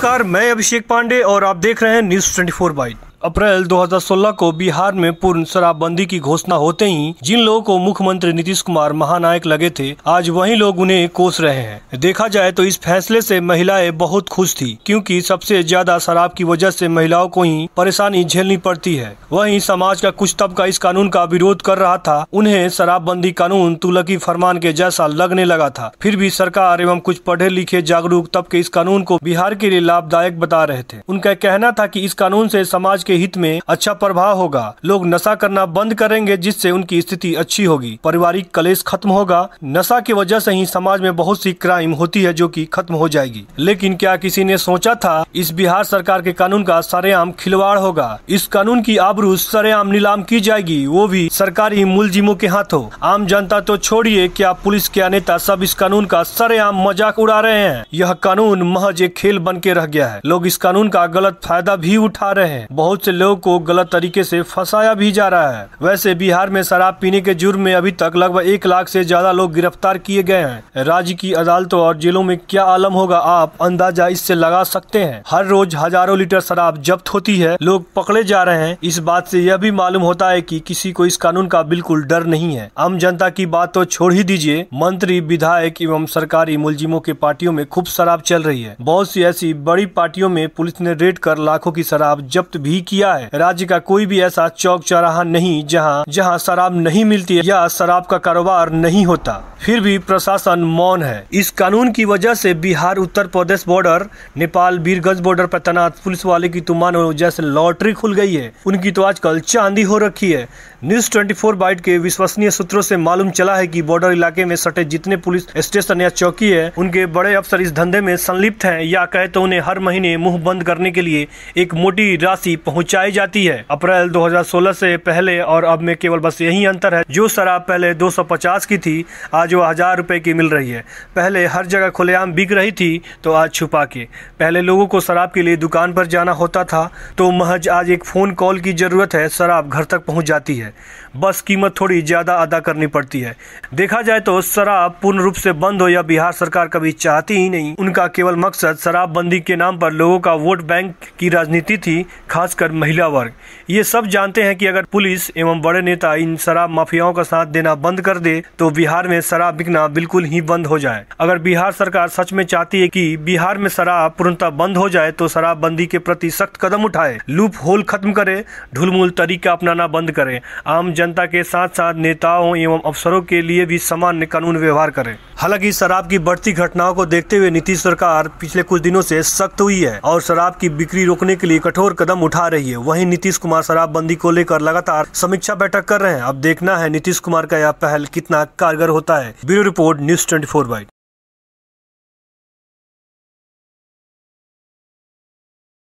नमस्कार मैं अभिषेक पांडे और आप देख रहे हैं न्यूज 24 फोर बाइट अप्रैल 2016 को बिहार में पूर्ण शराबबंदी की घोषणा होते ही जिन लोगों को मुख्यमंत्री नीतीश कुमार महानायक लगे थे आज वही लोग उन्हें कोस रहे हैं देखा जाए तो इस फैसले से महिलाएं बहुत खुश थी क्योंकि सबसे ज्यादा शराब की वजह से महिलाओं को ही परेशानी झेलनी पड़ती है वही समाज का कुछ तबका इस कानून का विरोध कर रहा था उन्हें शराबबंदी कानून तुलकी फरमान के जैसा लगने लगा था फिर भी सरकार एवं कुछ पढ़े लिखे जागरूक तबके इस कानून को बिहार के लिए लाभदायक बता रहे थे उनका कहना था की इस कानून ऐसी समाज के हित में अच्छा प्रभाव होगा लोग नशा करना बंद करेंगे जिससे उनकी स्थिति अच्छी होगी पारिवारिक कलेश खत्म होगा नशा की वजह से ही समाज में बहुत सी क्राइम होती है जो कि खत्म हो जाएगी लेकिन क्या किसी ने सोचा था इस बिहार सरकार के कानून का सरेआम खिलवाड़ होगा इस कानून की आबरू सरेआम नीलाम की जाएगी वो भी सरकारी मुलजिमों के हाथों आम जनता तो छोड़िए क्या पुलिस के नेता सब इस कानून का सरेआम मजाक उड़ा रहे हैं यह कानून महज एक खेल बन के रह गया है लोग इस कानून का गलत फायदा भी उठा रहे हैं बहुत बहुत से लोगों को गलत तरीके से फंसाया भी जा रहा है वैसे बिहार में शराब पीने के जुर्म में अभी तक लगभग एक लाख से ज्यादा लोग गिरफ्तार किए गए हैं राज्य की अदालतों और जेलों में क्या आलम होगा आप अंदाजा इससे लगा सकते हैं हर रोज हजारों लीटर शराब जब्त होती है लोग पकड़े जा रहे हैं इस बात से यह भी मालूम होता है कि किसी को इस कानून का बिल्कुल डर नहीं है आम जनता की बात तो छोड़ ही दीजिए मंत्री विधायक एवं सरकारी मुलजिमों के पार्टियों में खूब शराब चल रही है बहुत सी ऐसी बड़ी पार्टियों में पुलिस ने रेड कर लाखों की शराब जब्त भी किया है राज्य का कोई भी ऐसा चौक चौराहा नहीं जहाँ जहां शराब नहीं मिलती है या शराब का कारोबार नहीं होता फिर भी प्रशासन मौन है इस कानून की वजह से बिहार उत्तर प्रदेश बॉर्डर नेपाल बीरगंज बॉर्डर पर तैनात पुलिस वाले की तुमान जैसे लॉटरी खुल गई है उनकी तो आजकल चांदी हो रखी है न्यूज 24 बाइट के विश्वसनीय सूत्रों से मालूम चला है कि बॉर्डर इलाके में सटे जितने पुलिस स्टेशन या चौकी है उनके बड़े अफसर इस धंधे में संलिप्त है या कहे तो उन्हें हर महीने मुंह बंद करने के लिए एक मोटी राशि पहुंच पहुंचाई जाती है अप्रैल 2016 से पहले और अब में केवल बस यही अंतर है जो शराब पहले 250 की थी आज वो हज़ार रुपए की मिल रही है पहले हर जगह खुलेआम बिक रही थी तो आज छुपा के पहले लोगों को शराब के लिए दुकान पर जाना होता था तो महज आज एक फ़ोन कॉल की ज़रूरत है शराब घर तक पहुँच जाती है बस कीमत थोड़ी ज़्यादा अदा करनी पड़ती है देखा जाए तो शराब पूर्ण रूप से बंद हो या बिहार सरकार कभी चाहती ही नहीं उनका केवल मकसद शराबबंदी के नाम पर लोगों का वोट बैंक की राजनीति थी खासकर लेकर महिला वर्ग ये सब जानते हैं कि अगर पुलिस एवं बड़े नेता इन शराब माफियाओं का साथ देना बंद कर दे तो बिहार में शराब बिकना बिल्कुल ही बंद हो जाए अगर बिहार सरकार सच में चाहती है कि बिहार में शराब पूर्णतः बंद हो जाए तो शराबबंदी के प्रति सख्त कदम उठाए लूप होल खत्म करे ढुलमुल तरीका अपनाना बंद करे आम जनता के साथ साथ नेताओं एवं अफसरों के लिए भी सामान्य कानून व्यवहार करें हालांकि शराब की बढ़ती घटनाओं को देखते हुए नीतीश सरकार पिछले कुछ दिनों से सख्त हुई है और शराब की बिक्री रोकने के लिए कठोर कदम उठा रही है वहीं नीतीश कुमार शराब बंदी को लेकर लगातार समीक्षा बैठक कर रहे हैं अब देखना है नीतीश कुमार का यह पहल कितना कारगर होता है bureau report news twenty four